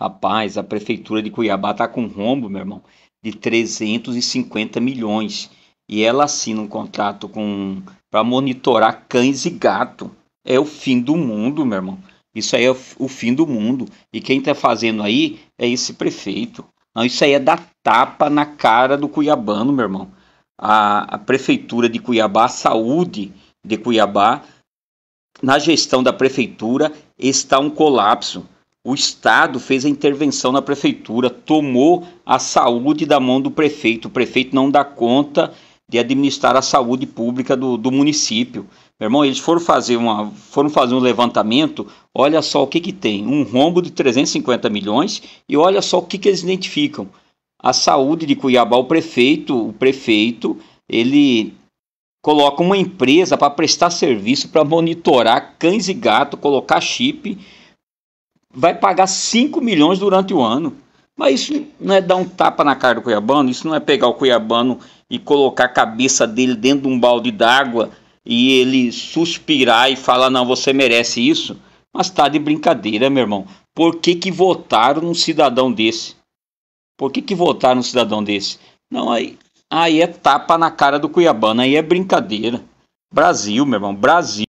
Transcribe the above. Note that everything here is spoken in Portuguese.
Rapaz, a prefeitura de Cuiabá está com um rombo, meu irmão, de 350 milhões. E ela assina um contrato com para monitorar cães e gato. É o fim do mundo, meu irmão. Isso aí é o fim do mundo. E quem está fazendo aí é esse prefeito. Não, isso aí é da tapa na cara do cuiabano, meu irmão. A, a prefeitura de Cuiabá, a saúde de Cuiabá, na gestão da prefeitura, está um colapso o Estado fez a intervenção na prefeitura, tomou a saúde da mão do prefeito. O prefeito não dá conta de administrar a saúde pública do, do município. Meu irmão, eles foram fazer, uma, foram fazer um levantamento, olha só o que, que tem, um rombo de 350 milhões e olha só o que, que eles identificam. A saúde de Cuiabá, o prefeito, o prefeito, ele coloca uma empresa para prestar serviço, para monitorar cães e gatos, colocar chip vai pagar 5 milhões durante o ano. Mas isso não é dar um tapa na cara do cuiabano, isso não é pegar o cuiabano e colocar a cabeça dele dentro de um balde d'água e ele suspirar e falar: não, você merece isso. Mas tá de brincadeira, meu irmão. Por que, que votaram num cidadão desse? Por que, que votaram num cidadão desse? Não, aí, aí é tapa na cara do cuiabano, aí é brincadeira. Brasil, meu irmão, Brasil.